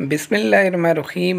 बिसमीम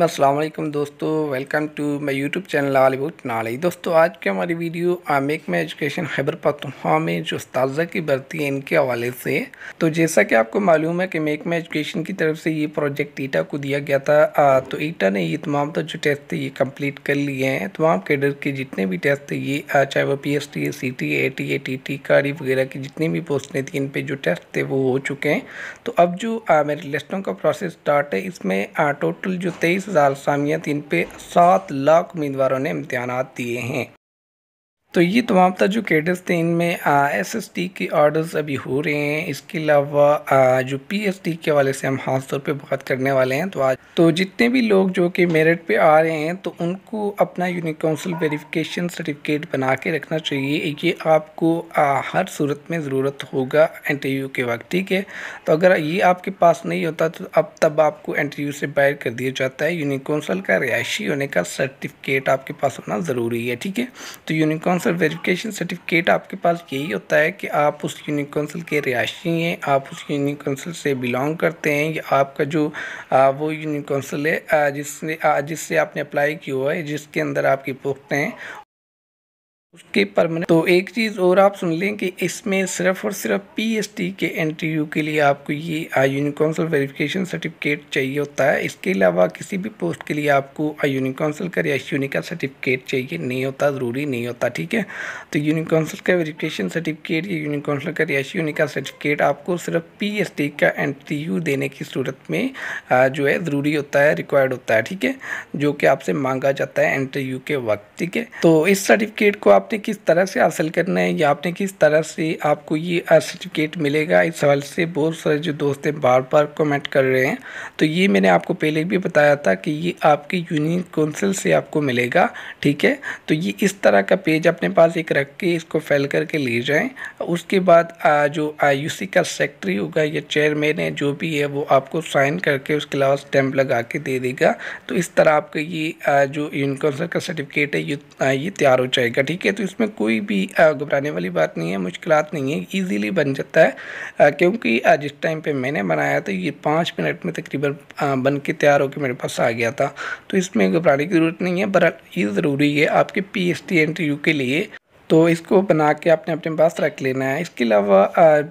अल्लाम दोस्तों welcome to my YouTube channel आलिबुट नाली दोस्तों आज की हमारी वीडियो आमेक में एजुकेशन खैबर पतुहा में जो उस्ताजा की भर्ती है इनके हवाले से तो जैसा कि आपको मालूम है कि मेक में एजुकेशन की तरफ से ये प्रोजेक्ट ईटा को दिया गया था आ, तो ईटा ने ये तमाम तो जो टेस्ट थे ये कम्प्लीट कर लिए हैं तमाम कैडर के जितने भी टेस्ट थे ये चाहे वो P S T C T A T A T T कारी वगैरह की जितनी भी पोस्टें थी इन पर जो टेस्ट थे वो हो चुके हैं तो अब जो मेरे लिस्टों का प्रोसेस स्टार्ट है इसमें में टोटल जो तेईस हज़ार असामियाँ थी इन पर सात लाख उम्मीदवारों ने इम्तहान दिए हैं तो ये तमाम तर जो कैडर्स थे इनमें एस एस टी के ऑर्डर्स अभी हो रहे हैं इसके अलावा जो पी एस टी के वाले से हम खास तौर पर बात करने वाले हैं तो आज तो जितने भी लोग जो कि मेरिट पे आ रहे हैं तो उनको अपना यूनिक काउंसिल वेरिफिकेशन सर्टिफिकेट बना के रखना चाहिए ये आपको आ, हर सूरत में ज़रूरत होगा इंटरव्यू के वक्त ठीक है तो अगर ये आपके पास नहीं होता तो अब तब आपको इंटरव्यू से बाहर कर दिया जाता है यूनिक काउंसिल का रिहायशी होने का सर्टिफिकेट आपके पास होना ज़रूरी है ठीक है तो यूनिक यूनिकॉन्सल वेरिफिकेशन सर्टिफिकेट आपके पास यही होता है कि आप उस यूनिकॉन्सल के रिहायशी हैं आप उस यूनिकॉन्सल से बिलोंग करते हैं या आपका जो आ, वो यूनिकॉन्सल है जिसने जिससे आपने अप्लाई किया हुआ है जिसके अंदर आपकी पुख्त हैं उसके परमानेंट तो एक चीज़ और आप सुन लें कि इसमें सिर्फ और सिर्फ पीएसटी के इंटरव्यू के लिए आपको ये आई यूनिकॉन्सल वेरिफिकेशन सर्टिफिकेट चाहिए होता है इसके अलावा किसी भी पोस्ट के लिए आपको आई यूनिकॉन्सल का या का सर्टिफिकेट चाहिए नहीं होता ज़रूरी नहीं होता ठीक है तो यूनिकॉन्सल का वेरीफिकेशन सर्टिफिकेट या यूनिकॉन्सल का या यूनिका सर्टिफिकेट आपको सिर्फ पी का इंटरव्यू देने की सूरत में जो है ज़रूरी होता है रिक्वायर्ड होता है ठीक है जो कि आपसे मांगा जाता है इंटरव्यू के वक्त ठीक है तो इस सर्टिफिकेट को आपने किस तरह से हासिल करना है या आपने किस तरह से आपको ये सर्टिफिकेट मिलेगा इस सवाल से बहुत सारे जो दोस्त हैं बार बार कमेंट कर रहे हैं तो ये मैंने आपको पहले भी बताया था कि ये आपके यूनियन काउंसिल से आपको मिलेगा ठीक है तो ये इस तरह का पेज अपने पास एक रख के इसको फैल करके ले जाएँ उसके बाद जो आई का सेक्रेटरी होगा या चेयरमैन है जो भी है वो आपको साइन करके उसके अलावा स्टैम्प लगा के दे देगा तो इस तरह आपका ये जो यूनियन काउंसिल का सर्टिफिकेट है ये ये तैयार हो जाएगा ठीक है है तो इसमें कोई भी घबराने वाली बात नहीं है मुश्किल नहीं है ईजीली बन जाता है क्योंकि जिस टाइम पे मैंने बनाया था ये पाँच मिनट में तकरीबन बन के तैयार होकर मेरे पास आ गया था तो इसमें घबराने की ज़रूरत नहीं है पर ये ज़रूरी है आपके पी एस के लिए तो इसको बना के आपने अपने पास रख लेना है इसके अलावा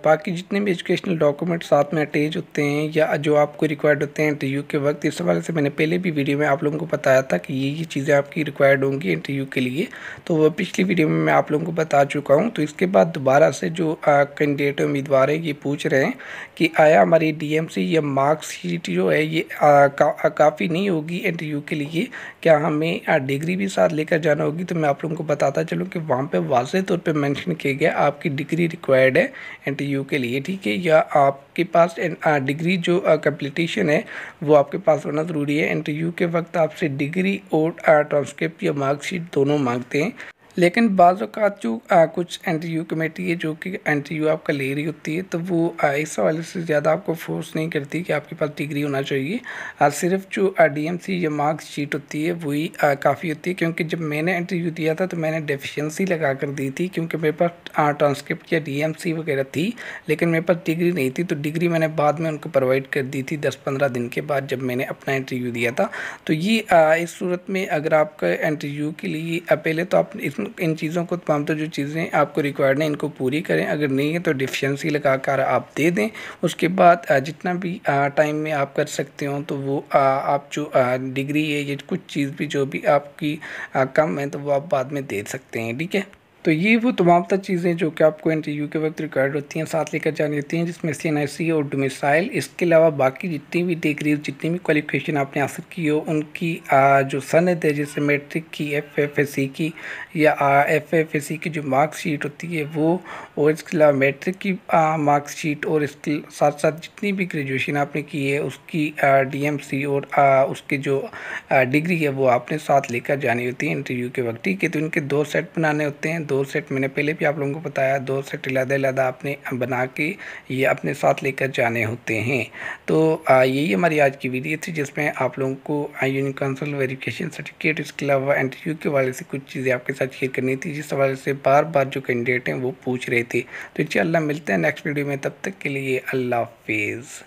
बाकी जितने भी एजुकेशनल डॉक्यूमेंट साथ में अटैच होते हैं या जो आपको रिक्वायर्ड होते हैं इंटरव्यू के वक्त इस हवाले से मैंने पहले भी वीडियो में आप लोगों को बताया था कि ये ये चीज़ें आपकी रिक्वायर्ड होंगी इंटरव्यू के लिए तो वह पिछली वीडियो में मैं आप लोगों को बता चुका हूँ तो इसके बाद दोबारा से जो कैंडिडेट उम्मीदवार है ये पूछ रहे हैं कि आया हमारी डी या मार्कशीट जो है ये काफ़ी नहीं होगी इंटरव्यू के लिए क्या हमें डिग्री भी साथ लेकर जाना होगी तो मैं आप लोगों को बताता चलूँ कि वहाँ पर वाजह तौर पे मेंशन किया गया आपकी डिग्री रिक्वायर्ड है एन के लिए ठीक है या आपके पास डिग्री जो कंप्लीटेशन है वो आपके पास होना ज़रूरी है एन के वक्त आपसे डिग्री और ट्रांसक्रिप्ट या मार्कशीट दोनों मांगते हैं लेकिन बाद जो आ, कुछ यू कमेटी है जो कि यू आपका ले रही होती है तो वो इस हवाले से ज़्यादा आपको फोर्स नहीं करती कि आपके पास डिग्री होना चाहिए और सिर्फ जो डी एम सी या मार्क्स शीट होती है वही काफ़ी होती है क्योंकि जब मैंने इंटरव्यू दिया था तो मैंने डेफिशेंसी लगा कर दी थी क्योंकि मेरे पास ट्रांसक्रिप्ट या डी एम सी वगैरह थी लेकिन मेरे पास डिग्री नहीं थी तो डिग्री मैंने बाद में उनको प्रोवाइड कर दी थी दस पंद्रह दिन के बाद जब मैंने अपना इंटरव्यू दिया था तो ये इस सूरत में अगर आपका इंटरव्यू के लिए पहले तो आप इन चीज़ों को तमाम तो जो चीज़ें आपको रिक्वायर्ड हैं इनको पूरी करें अगर नहीं है तो डिफिशेंसी लगा कर आप दे दें उसके बाद जितना भी टाइम में आप कर सकते हो तो वो आप जो डिग्री है ये कुछ चीज़ भी जो भी आपकी कम है तो वो आप बाद में दे सकते हैं ठीक है तो ये वो तमाम तर चीज़ें जो कि आपको इंटरव्यू के वक्त रिक्वायर्ड होती हैं साथ लेकर जानी होती हैं जिसमें सी और डोमिसाइल इसके अलावा बाकी जितनी भी डिग्री जितनी भी क्वालिफिकेशन आपने हासिल की हो उनकी आ, जो सनत है जैसे मेट्रिक की एफ एफ एस सी की या एफ एफ एस सी की जो मार्कशीट होती है वो और इसके अलावा मेट्रिक की मार्कशीट और इसके साथ साथ जितनी भी ग्रेजुएशन आपने की है उसकी डी एम सी और आ, उसके जो डिग्री है वो आपने साथ लेकर जानी होती है इंटरव्यू के वक्त ठीक है तो इनके दो सेट बनाने होते हैं दो सेट मैंने पहले भी आप लोगों को बताया दो सेट इलादा इलादा आपने बना के ये अपने साथ लेकर जाने होते हैं तो यही हमारी आज की वीडियो थी जिसमें आप लोगों को काउंसिल वेरिफिकेशन सर्टिफिकेट इसके अलावा एंटीयू के वाले से कुछ चीज़ें आपके साथ शेयर करनी थी जिस हवाले से बार बार जो कैंडिडेट हैं वो पूछ रहे थे तो इन मिलते हैं नेक्स्ट वीडियो में तब तक के लिए अल्लाह हाफिज़